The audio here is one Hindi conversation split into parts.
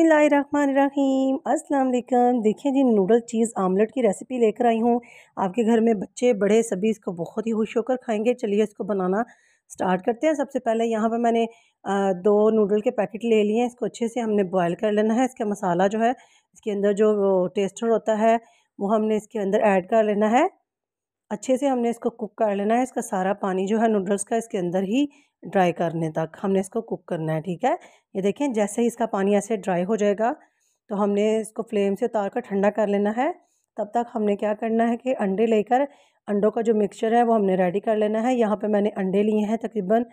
बिसमीम अस्सलाम देखिए जी नूडल चीज़ आमलेट की रेसिपी लेकर आई हूँ आपके घर में बच्चे बड़े सभी इसको बहुत ही खुश होकर खाएंगे चलिए इसको बनाना स्टार्ट करते हैं सबसे पहले यहाँ पर मैंने दो नूडल के पैकेट ले लिए हैं इसको अच्छे से हमने बॉयल कर लेना है इसका मसाला जो है इसके अंदर जो टेस्टर होता है वो हमने इसके अंदर ऐड कर लेना है अच्छे से हमने इसको कुक कर लेना है इसका सारा पानी जो है नूडल्स का इसके अंदर ही ड्राई करने तक हमने इसको कुक करना है ठीक है ये देखें जैसे ही इसका पानी ऐसे ड्राई हो जाएगा तो हमने इसको फ्लेम से उतार कर ठंडा कर लेना है तब तक हमने क्या करना है कि अंडे लेकर अंडों का जो मिक्सचर है वो हमने रेडी कर लेना है यहाँ पे मैंने अंडे लिए हैं तकरीबन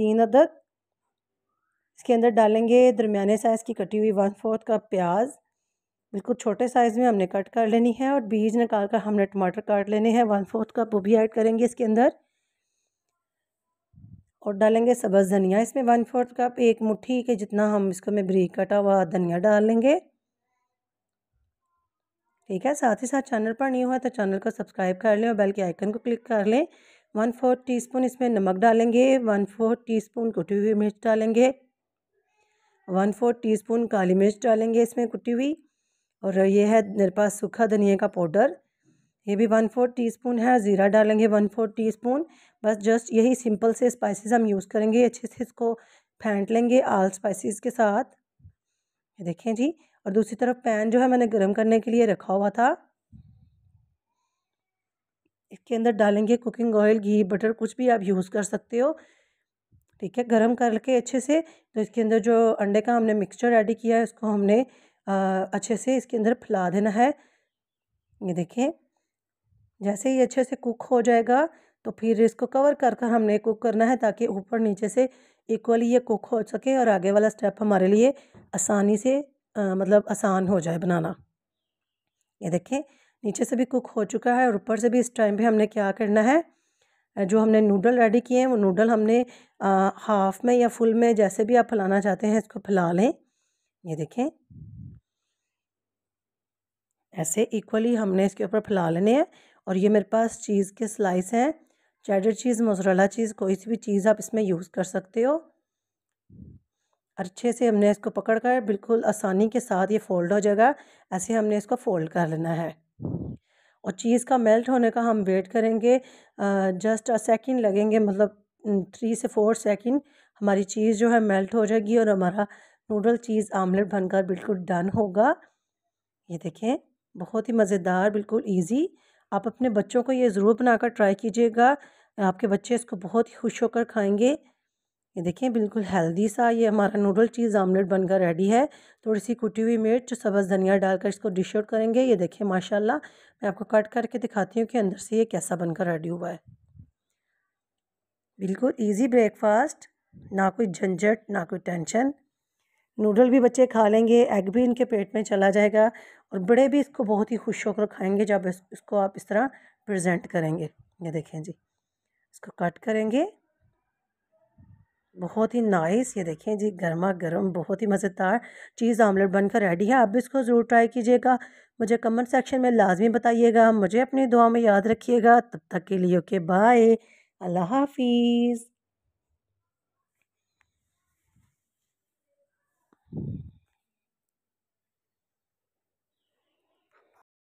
तीन अदद इसके अंदर डालेंगे दरमिया साइज़ की कटी हुई वन फोर्थ कप प्याज बिल्कुल छोटे साइज़ में हमने कट कर लेनी है और बीज निकाल कर हमने टमाटर काट लेने हैं वन फोर्थ कप वो भी ऐड करेंगे इसके अंदर और डालेंगे सब्ज़ धनिया इसमें वन फोर्थ कप एक मुट्ठी के जितना हम इसको में ब्रीक कटा हुआ धनिया डाल लेंगे ठीक है साथ ही साथ चैनल पर नहीं हुआ तो चैनल को सब्सक्राइब कर लें और बेल के आइकन को क्लिक कर लें वन फोर्थ स्पून इसमें नमक डालेंगे वन फोर्थ स्पून कुटी हुई मिर्च डालेंगे वन फोर्थ स्पून काली मिर्च डालेंगे इसमें कुटी हुई और ये है मेरे पास सूखा धनिया का पाउडर ये भी वन फोर्थ टी स्पून है ज़ीरा डालेंगे वन फोर्थ टी स्पून बस जस्ट यही सिंपल से स्पाइसेस हम यूज़ करेंगे अच्छे से इसको फेंट लेंगे आल स्पाइसेस के साथ ये देखें जी और दूसरी तरफ पैन जो है मैंने गर्म करने के लिए रखा हुआ था इसके अंदर डालेंगे कुकिंग ऑयल घी बटर कुछ भी आप यूज़ कर सकते हो ठीक है गर्म करके अच्छे से तो इसके अंदर जो अंडे का हमने मिक्सचर रेडी किया है उसको हमने अच्छे से इसके अंदर फैला देना है ये देखिए जैसे ही अच्छे से कुक हो जाएगा तो फिर इसको कवर कर कर हमने कुक करना है ताकि ऊपर नीचे से इक्वली ये कुक हो सके और आगे वाला स्टेप हमारे लिए आसानी से आ, मतलब आसान हो जाए बनाना ये देखें नीचे से भी कुक हो चुका है और ऊपर से भी इस टाइम पे हमने क्या करना है जो हमने नूडल रेडी किए हैं वो नूडल हमने हाफ़ में या फुल में जैसे भी आप फैलाना चाहते हैं इसको फैला लें ये देखें ऐसे इक्वली हमने इसके ऊपर फैला लेने हैं और ये मेरे पास चीज़ के स्लाइस हैं चैडर चीज़ मोजरेला चीज़ कोई सी भी चीज़ आप इसमें यूज़ कर सकते हो अच्छे से हमने इसको पकड़ कर बिल्कुल आसानी के साथ ये फ़ोल्ड हो जाएगा ऐसे हमने इसको फ़ोल्ड कर लेना है और चीज़ का मेल्ट होने का हम वेट करेंगे जस्ट अ सेकेंड लगेंगे मतलब थ्री से फोर सेकेंड हमारी चीज़ जो है मेल्ट हो जाएगी और हमारा नूडल चीज़ आमलेट बनकर बिल्कुल डन होगा ये देखें बहुत ही मज़ेदार बिल्कुल ईजी आप अपने बच्चों को ये ज़रूर बनाकर ट्राई कीजिएगा आपके बच्चे इसको बहुत ही खुश होकर खाएंगे ये देखें बिल्कुल हेल्दी सा ये हमारा नूडल चीज़ आमलेट बनकर रेडी है थोड़ी सी कुटी हुई मिर्च सब्ज़ धनिया डालकर इसको डिश आउट करेंगे ये देखें माशाल्लाह मैं आपको कट करके दिखाती हूँ कि अंदर से ये कैसा बनकर रेडी हुआ है बिल्कुल इजी ब्रेकफास्ट ना कोई झंझट ना कोई टेंशन नूडल भी बच्चे खा लेंगे एग भी इनके पेट में चला जाएगा और बड़े भी इसको बहुत ही खुश होकर खाएंगे जब इसको आप इस तरह प्रजेंट करेंगे ये देखें जी इसको कट करेंगे बहुत ही नाइस ये देखें जी गर्मा गर्म बहुत ही मज़ेदार चीज़ आमलेट बनकर रेडी है आप भी इसको ज़रूर ट्राई कीजिएगा मुझे कमेंट सेक्शन में लाजमी बताइएगा मुझे अपनी दुआ में याद रखिएगा तब तक के लिए ओके बाय अल्लाह हाफिज़